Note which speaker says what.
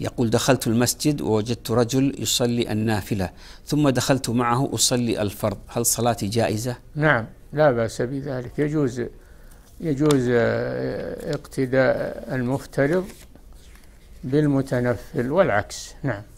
Speaker 1: يقول
Speaker 2: دخلت المسجد ووجدت رجل يصلي النافلة ثم دخلت معه أصلي الفرض هل صلاتي جائزة؟
Speaker 3: نعم لا بأس بذلك يجوز يجوز
Speaker 4: آه، اقتداء المفترض بالمتنفل والعكس
Speaker 5: نعم